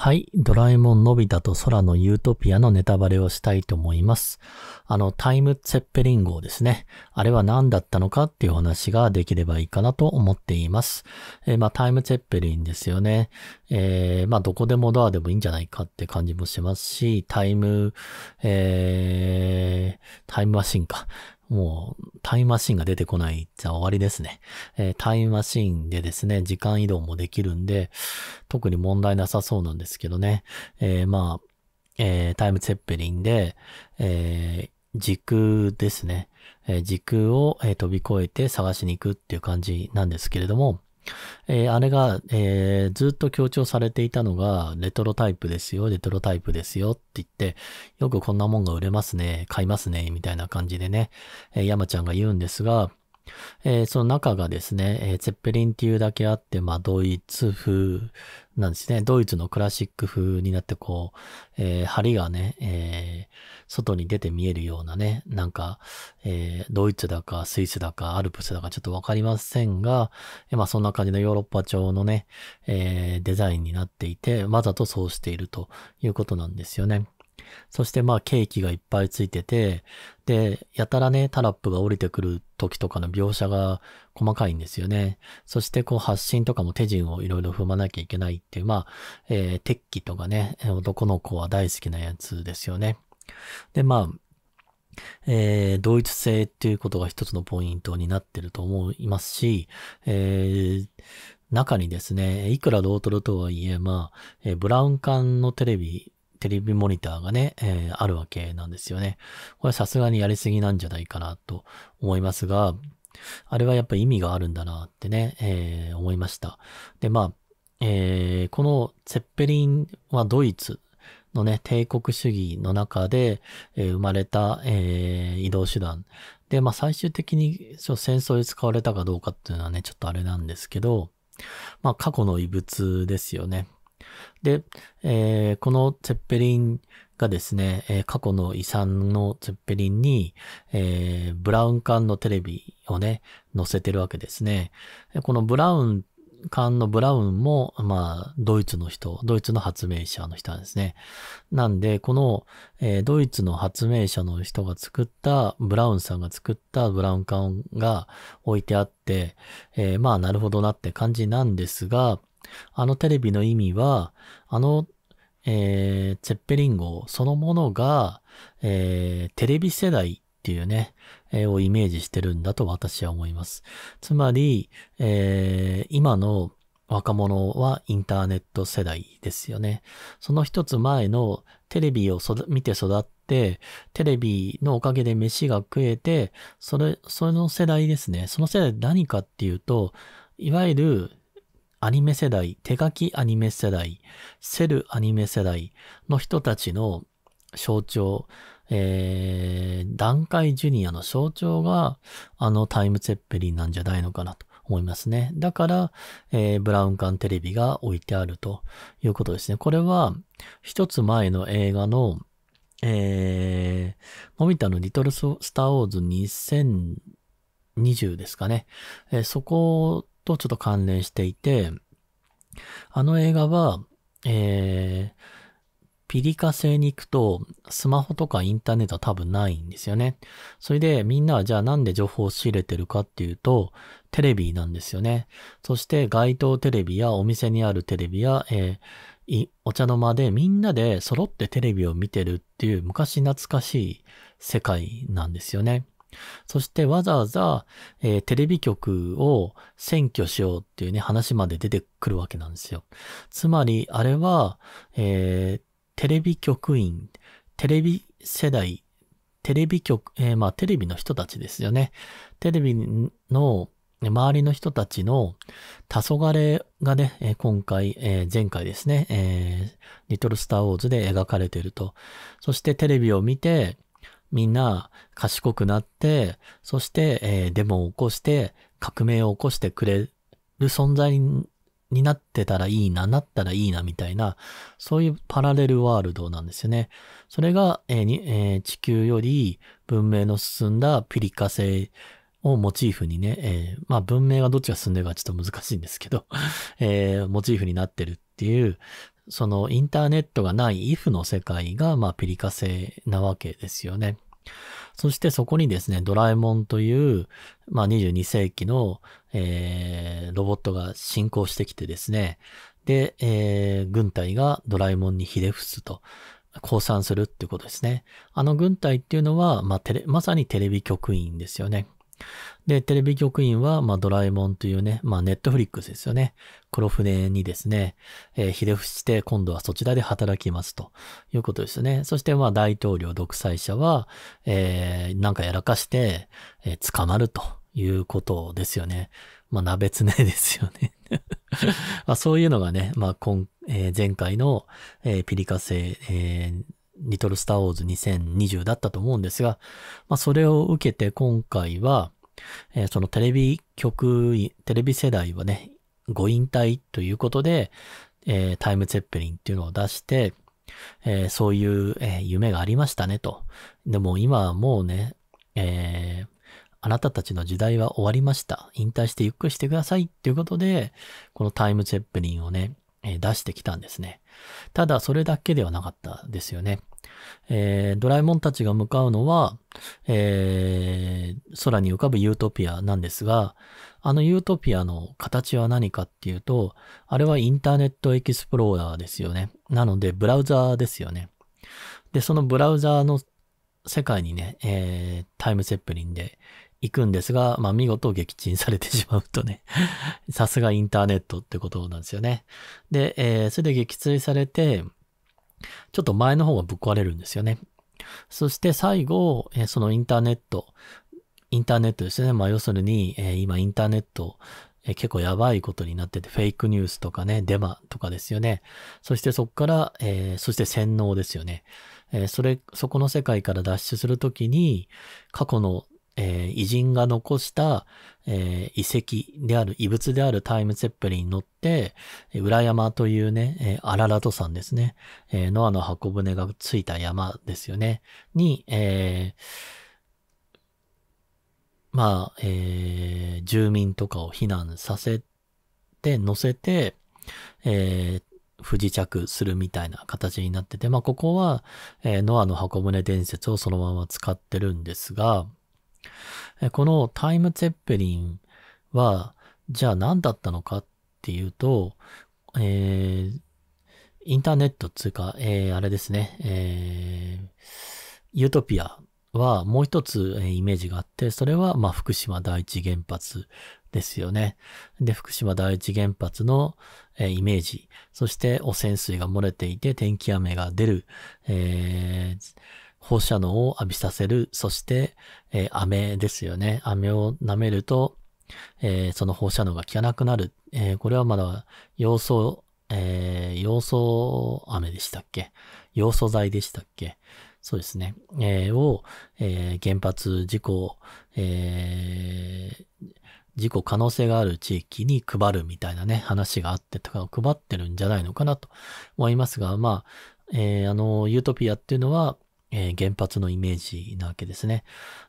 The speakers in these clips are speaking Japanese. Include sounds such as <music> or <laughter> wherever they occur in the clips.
はい。ドラえもんのび太と空のユートピアのネタバレをしたいと思います。あの、タイムツェッペリン号ですね。あれは何だったのかっていう話ができればいいかなと思っています。えー、まあ、タイムツェッペリンですよね。えー、まあ、どこでもドアでもいいんじゃないかって感じもしますし、タイム、えー、タイムマシンか。もうタイムマシンが出てこないじゃ終わりですね、えー、タイムマシンでですね、時間移動もできるんで、特に問題なさそうなんですけどね。えー、まあ、えー、タイムツェッペリンで、え時空ですね。え時空を、え飛び越えて探しに行くっていう感じなんですけれども、えー、あれが、えー、ずっと強調されていたのが、レトロタイプですよ、レトロタイプですよって言って、よくこんなもんが売れますね、買いますね、みたいな感じでね、えー、山ちゃんが言うんですが、えー、その中がですね、えー、ゼッペリンっていうだけあって、まあ、ドイツ風なんですね。ドイツのクラシック風になって、こう、えー、針がね、え外に出て見えるようなね、なんか、えドイツだかスイスだかアルプスだかちょっとわかりませんが、えまあ、そんな感じのヨーロッパ調のね、えデザインになっていて、わざとそうしているということなんですよね。そしてまあケーキがいっぱいついてて、で、やたらね、タラップが降りてくる時とかの描写が細かいんですよね。そしてこう発信とかも手順をいろいろ踏まなきゃいけないっていう、まあ、えー、鉄器とかね、男の子は大好きなやつですよね。で、まあ、えー、同一性っていうことが一つのポイントになってると思いますし、えー、中にですね、いくらロートルとはいえ、まあ、えー、ブラウン管のテレビテレビモニターがね、えー、あるわけなんですよね。これはさすがにやりすぎなんじゃないかなと思いますが、あれはやっぱり意味があるんだなってね、えー、思いました。で、まあ、えー、このゼッペリンはドイツのね、帝国主義の中で、えー、生まれた、えー、移動手段。で、まあ最終的に戦争で使われたかどうかっていうのはね、ちょっとあれなんですけど、まあ過去の遺物ですよね。で、えー、このツェッペリンがですね、えー、過去の遺産のツェッペリンに、えー、ブラウン管のテレビをね、載せてるわけですね。このブラウン管のブラウンも、まあ、ドイツの人、ドイツの発明者の人なんですね。なんで、この、えー、ドイツの発明者の人が作った、ブラウンさんが作ったブラウン管が置いてあって、えー、まあ、なるほどなって感じなんですが、あのテレビの意味は、あの、えー、ツェッペリン号そのものが、えー、テレビ世代っていうね、えー、をイメージしてるんだと私は思います。つまり、えー、今の若者はインターネット世代ですよね。その一つ前のテレビを見て育って、テレビのおかげで飯が食えて、それ、その世代ですね。その世代何かっていうと、いわゆるアニメ世代、手書きアニメ世代、セルアニメ世代の人たちの象徴、えー、段階ジュニアの象徴が、あのタイムツェッペリンなんじゃないのかなと思いますね。だから、えー、ブラウン管テレビが置いてあるということですね。これは、一つ前の映画の、えー、もみたのリトルスターウォーズ2020ですかね。えー、そことちょっと関連していて、あの映画は、えー、ピリカ製に行くと、スマホとかインターネットは多分ないんですよね。それでみんなはじゃあなんで情報を仕入れてるかっていうと、テレビなんですよね。そして街頭テレビやお店にあるテレビや、えー、お茶の間でみんなで揃ってテレビを見てるっていう昔懐かしい世界なんですよね。そしてわざわざ、えー、テレビ局を占拠しようっていうね、話まで出てくるわけなんですよ。つまり、あれは、えー、テレビ局員、テレビ世代、テレビ局、えー、まあ、テレビの人たちですよね。テレビの、周りの人たちの黄昏がね、今回、えー、前回ですね、えー、リトルスターウォーズで描かれていると。そしてテレビを見て、みんな賢くなって、そして、えー、デモを起こして、革命を起こしてくれる存在になってたらいいな、なったらいいな、みたいな、そういうパラレルワールドなんですよね。それが、えーえー、地球より文明の進んだピリカ星をモチーフにね、えー、まあ文明がどっちが進んでるかちょっと難しいんですけど <laughs> えー、モチーフになってるっていう、そのインターネットがない if の世界が、まあ、ピリカ製なわけですよね。そしてそこにですね、ドラえもんという、まあ、22世紀の、えー、ロボットが進行してきてですね、で、えー、軍隊がドラえもんにひれ伏すと、降参するってことですね。あの軍隊っていうのは、まあ、まさにテレビ局員ですよね。で、テレビ局員は、まあ、ドラえもんというね、まあ、ネットフリックスですよね。黒船にですね、えー、ひれ伏して、今度はそちらで働きますということですよね。そして、まあ、大統領独裁者は、えー、なんかやらかして、えー、捕まるということですよね。まあ、鍋つねですよね <laughs> まあ、そういうのがね、まあ今、えー、前回の、えー、ピリカ星、えーリトルスターウォーズ2020だったと思うんですが、まあ、それを受けて今回は、えー、そのテレビ局、テレビ世代はね、ご引退ということで、えー、タイムツェッペリンっていうのを出して、えー、そういう、えー、夢がありましたねと。でも今はもうね、えー、あなたたちの時代は終わりました。引退してゆっくりしてくださいっていうことで、このタイムツェッペリンをね、え出してきたんですね。ただ、それだけではなかったですよね。えー、ドラえもんたちが向かうのは、えー、空に浮かぶユートピアなんですが、あのユートピアの形は何かっていうと、あれはインターネットエキスプローラーですよね。なので、ブラウザーですよね。で、そのブラウザーの世界にね、えー、タイムセップリンで行くんですが、まあ見事撃沈されてしまうとね、<laughs> さすがインターネットってことなんですよね。で、えー、それで撃墜されて、ちょっと前の方がぶっ壊れるんですよね。そして最後、えー、そのインターネット、インターネットですね。まあ要するに、えー、今インターネット、え結構やばいことになってて、フェイクニュースとかね、デマとかですよね。そしてそこから、えー、そして洗脳ですよね。えー、それ、そこの世界から脱出するときに、過去のえー、偉人が残した、えー、遺跡である、遺物であるタイムツェッペリに乗って、裏山というね、えー、アララト山ですね、えー、ノアの箱舟がついた山ですよね、に、えー、まあ、えー、住民とかを避難させて、乗せて、えー、不時着するみたいな形になってて、まあ、ここは、えー、ノアの箱舟伝説をそのまま使ってるんですが、このタイムツェッペリンは、じゃあ何だったのかっていうと、えー、インターネットつうか、えー、あれですね、えー、ユートピアはもう一つ、えイメージがあって、それは、ま福島第一原発ですよね。で、福島第一原発の、えイメージ、そして汚染水が漏れていて天気雨が出る、えー放射能を浴びさせる。そして、えー、飴ですよね。飴を舐めると、えー、その放射能が効かなくなる。えー、これはまだ、要素、えー、要素飴でしたっけ要素剤でしたっけそうですね。えー、を、えー、原発事故、えー、事故可能性がある地域に配るみたいなね、話があってとかを配ってるんじゃないのかなと思いますが、まあ、えー、あの、ユートピアっていうのは、えー、原発のイメージなわけですね。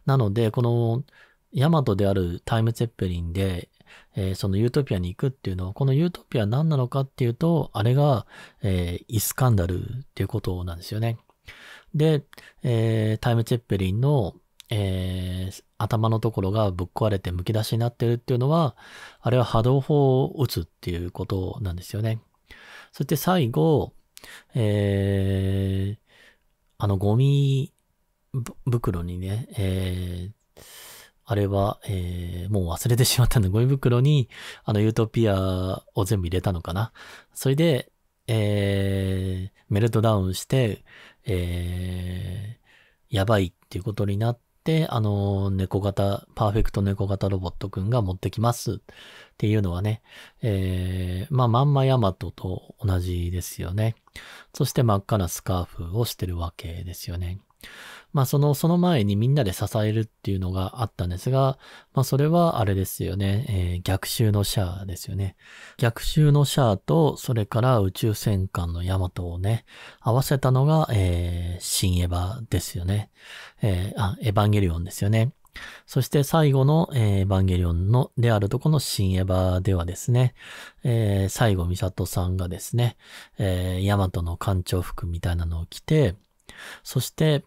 なので、このヤマトであるタイムツェッペリンで、えー、そのユートピアに行くっていうのは、このユートピア何なのかっていうと、あれが、えー、イスカンダルっていうことなんですよね。で、えー、タイムツェッペリンの、えー、頭のところがぶっ壊れてむき出しになってるっていうのは、あれは波動砲を撃つっていうことなんですよね。そして最後、えー、あの、ゴミ袋にね、えー、あれは、えー、もう忘れてしまったんで、<laughs> ゴミ袋に、あの、ユートピアを全部入れたのかな。それで、えー、メルトダウンして、えー、やばいっていうことになっ、あの、猫型、パーフェクト猫型ロボットくんが持ってきますっていうのはね、えー、まあ、まんまヤマトと同じですよね。そして真っ赤なスカーフをしてるわけですよね。まあその、その前にみんなで支えるっていうのがあったんですが、まあそれはあれですよね、えー、逆襲のシャアですよね。逆襲のシャアと、それから宇宙戦艦のヤマトをね、合わせたのが、えー、新エヴァですよね。えー、あ、エヴァンゲリオンですよね。そして最後の、えー、ァンゲリオンのであるとこの新エヴァではですね、えー、最後ミサトさんがですね、えー、ヤマトの艦長服みたいなのを着て、そして、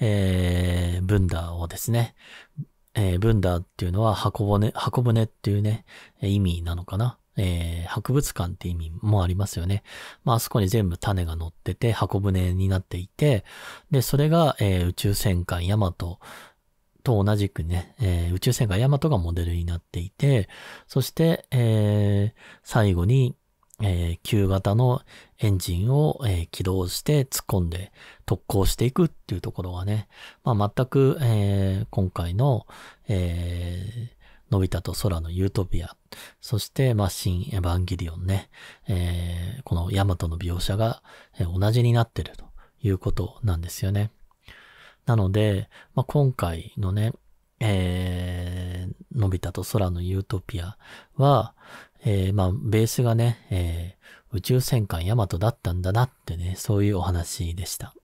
えー、ブンダーをですね、えー、ブンダーっていうのは箱舟、箱舟っていうね、意味なのかな。えー、博物館って意味もありますよね。まあ、あそこに全部種が乗ってて、箱舟になっていて、で、それが、えー、宇宙戦艦ヤマトと同じくね、えー、宇宙戦艦ヤマトがモデルになっていて、そして、えー、最後に、えー、旧型のエンジンを、えー、起動して突っ込んで特攻していくっていうところはね、まあ、全く、えー、今回の、えのび太と空のユートピア、そして、まあ、新エヴァンゲリオンね、えこのヤマトの描写が、同じになってるということなんですよね。なので、まあ、今回のね、えー、のび太と空のユートピアは、えー、まあ、ベースがね、えー、宇宙戦艦ヤマトだったんだなってね、そういうお話でした。